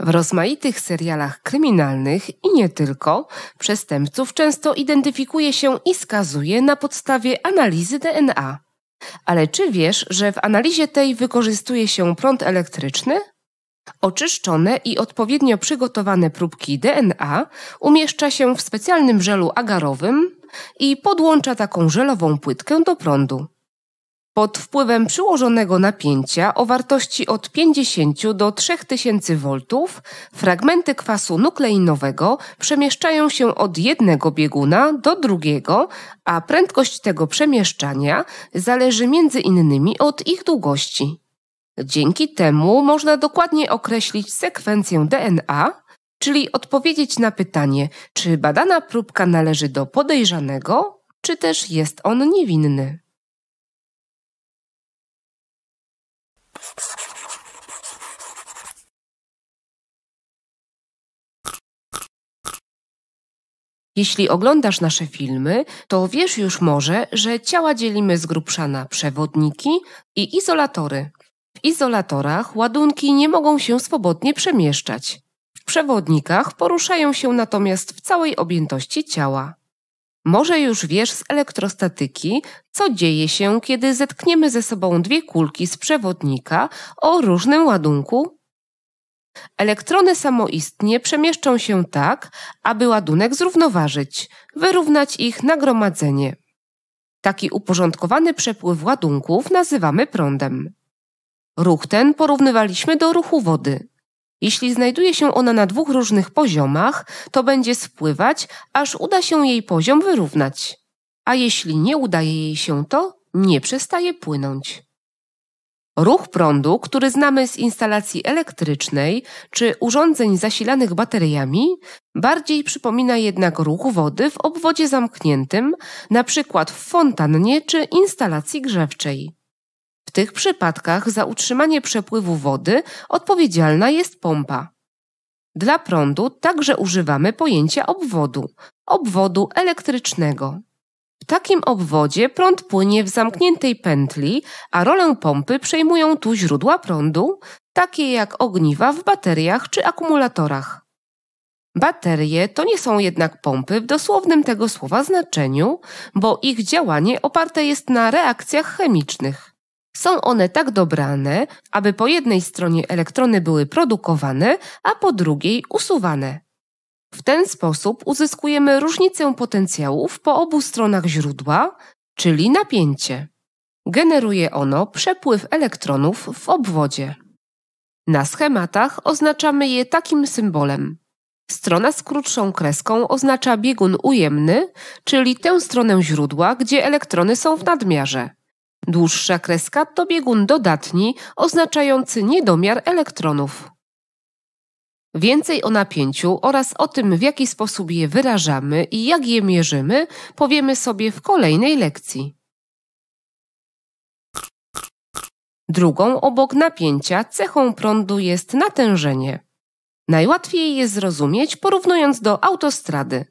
W rozmaitych serialach kryminalnych i nie tylko przestępców często identyfikuje się i skazuje na podstawie analizy DNA. Ale czy wiesz, że w analizie tej wykorzystuje się prąd elektryczny? Oczyszczone i odpowiednio przygotowane próbki DNA umieszcza się w specjalnym żelu agarowym i podłącza taką żelową płytkę do prądu pod wpływem przyłożonego napięcia o wartości od 50 do 3000 V fragmenty kwasu nukleinowego przemieszczają się od jednego bieguna do drugiego, a prędkość tego przemieszczania zależy między innymi od ich długości. Dzięki temu można dokładnie określić sekwencję DNA, czyli odpowiedzieć na pytanie, czy badana próbka należy do podejrzanego, czy też jest on niewinny. Jeśli oglądasz nasze filmy, to wiesz już może, że ciała dzielimy z grubsza na przewodniki i izolatory. W izolatorach ładunki nie mogą się swobodnie przemieszczać. W przewodnikach poruszają się natomiast w całej objętości ciała. Może już wiesz z elektrostatyki, co dzieje się, kiedy zetkniemy ze sobą dwie kulki z przewodnika o różnym ładunku Elektrony samoistnie przemieszczą się tak, aby ładunek zrównoważyć, wyrównać ich nagromadzenie. Taki uporządkowany przepływ ładunków nazywamy prądem. Ruch ten porównywaliśmy do ruchu wody. Jeśli znajduje się ona na dwóch różnych poziomach, to będzie spływać, aż uda się jej poziom wyrównać. A jeśli nie udaje jej się to, nie przestaje płynąć. Ruch prądu, który znamy z instalacji elektrycznej czy urządzeń zasilanych bateriami, bardziej przypomina jednak ruch wody w obwodzie zamkniętym, np. w fontannie czy instalacji grzewczej. W tych przypadkach za utrzymanie przepływu wody odpowiedzialna jest pompa. Dla prądu także używamy pojęcia obwodu, obwodu elektrycznego. W takim obwodzie prąd płynie w zamkniętej pętli, a rolę pompy przejmują tu źródła prądu, takie jak ogniwa w bateriach czy akumulatorach. Baterie to nie są jednak pompy w dosłownym tego słowa znaczeniu, bo ich działanie oparte jest na reakcjach chemicznych. Są one tak dobrane, aby po jednej stronie elektrony były produkowane, a po drugiej usuwane. W ten sposób uzyskujemy różnicę potencjałów po obu stronach źródła, czyli napięcie. Generuje ono przepływ elektronów w obwodzie. Na schematach oznaczamy je takim symbolem. Strona z krótszą kreską oznacza biegun ujemny, czyli tę stronę źródła, gdzie elektrony są w nadmiarze. Dłuższa kreska to biegun dodatni, oznaczający niedomiar elektronów. Więcej o napięciu oraz o tym, w jaki sposób je wyrażamy i jak je mierzymy, powiemy sobie w kolejnej lekcji. Drugą obok napięcia cechą prądu jest natężenie. Najłatwiej je zrozumieć porównując do autostrady.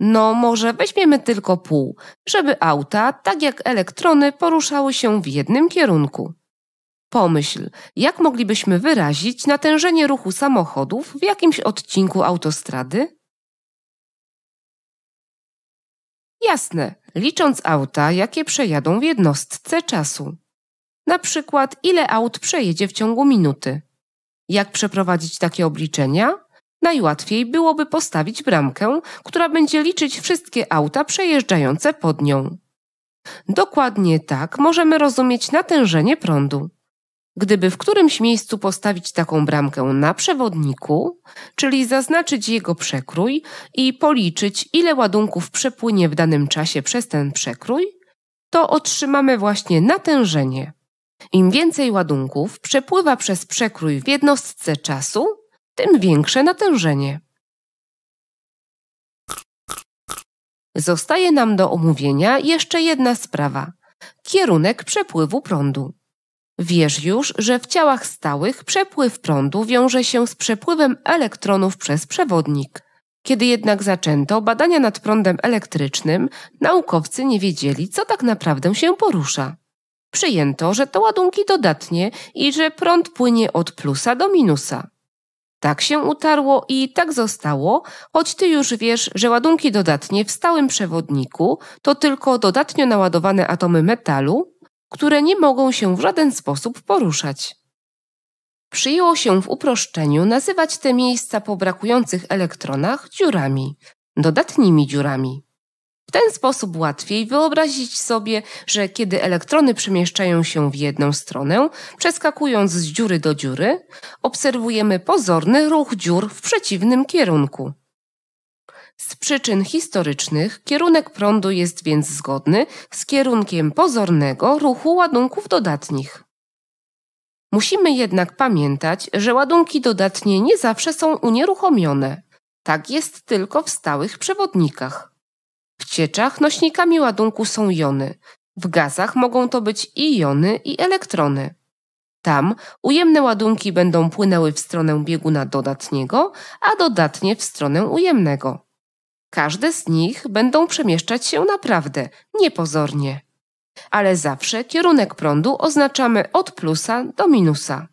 No, może weźmiemy tylko pół, żeby auta, tak jak elektrony, poruszały się w jednym kierunku. Pomyśl, jak moglibyśmy wyrazić natężenie ruchu samochodów w jakimś odcinku autostrady? Jasne, licząc auta, jakie przejadą w jednostce czasu. Na przykład, ile aut przejedzie w ciągu minuty. Jak przeprowadzić takie obliczenia? Najłatwiej byłoby postawić bramkę, która będzie liczyć wszystkie auta przejeżdżające pod nią. Dokładnie tak możemy rozumieć natężenie prądu. Gdyby w którymś miejscu postawić taką bramkę na przewodniku, czyli zaznaczyć jego przekrój i policzyć, ile ładunków przepłynie w danym czasie przez ten przekrój, to otrzymamy właśnie natężenie. Im więcej ładunków przepływa przez przekrój w jednostce czasu, tym większe natężenie. Zostaje nam do omówienia jeszcze jedna sprawa kierunek przepływu prądu. Wiesz już, że w ciałach stałych przepływ prądu wiąże się z przepływem elektronów przez przewodnik. Kiedy jednak zaczęto badania nad prądem elektrycznym, naukowcy nie wiedzieli, co tak naprawdę się porusza. Przyjęto, że to ładunki dodatnie i że prąd płynie od plusa do minusa. Tak się utarło i tak zostało, choć ty już wiesz, że ładunki dodatnie w stałym przewodniku to tylko dodatnio naładowane atomy metalu, które nie mogą się w żaden sposób poruszać. Przyjęło się w uproszczeniu nazywać te miejsca po brakujących elektronach dziurami, dodatnimi dziurami. W ten sposób łatwiej wyobrazić sobie, że kiedy elektrony przemieszczają się w jedną stronę, przeskakując z dziury do dziury, obserwujemy pozorny ruch dziur w przeciwnym kierunku. Z przyczyn historycznych kierunek prądu jest więc zgodny z kierunkiem pozornego ruchu ładunków dodatnich. Musimy jednak pamiętać, że ładunki dodatnie nie zawsze są unieruchomione. Tak jest tylko w stałych przewodnikach. W cieczach nośnikami ładunku są jony. W gazach mogą to być i jony, i elektrony. Tam ujemne ładunki będą płynęły w stronę bieguna dodatniego, a dodatnie w stronę ujemnego. Każde z nich będą przemieszczać się naprawdę, niepozornie. Ale zawsze kierunek prądu oznaczamy od plusa do minusa.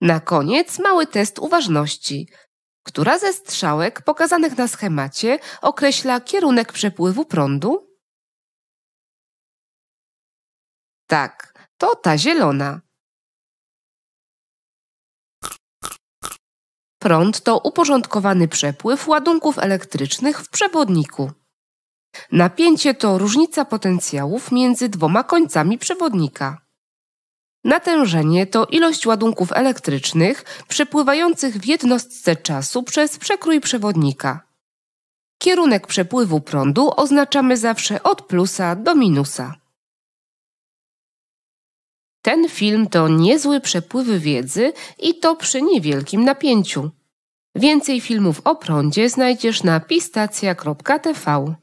Na koniec mały test uważności, która ze strzałek pokazanych na schemacie określa kierunek przepływu prądu? Tak, to ta zielona. Prąd to uporządkowany przepływ ładunków elektrycznych w przewodniku. Napięcie to różnica potencjałów między dwoma końcami przewodnika. Natężenie to ilość ładunków elektrycznych przepływających w jednostce czasu przez przekrój przewodnika. Kierunek przepływu prądu oznaczamy zawsze od plusa do minusa. Ten film to niezły przepływy wiedzy i to przy niewielkim napięciu. Więcej filmów o prądzie znajdziesz na pistacja.tv.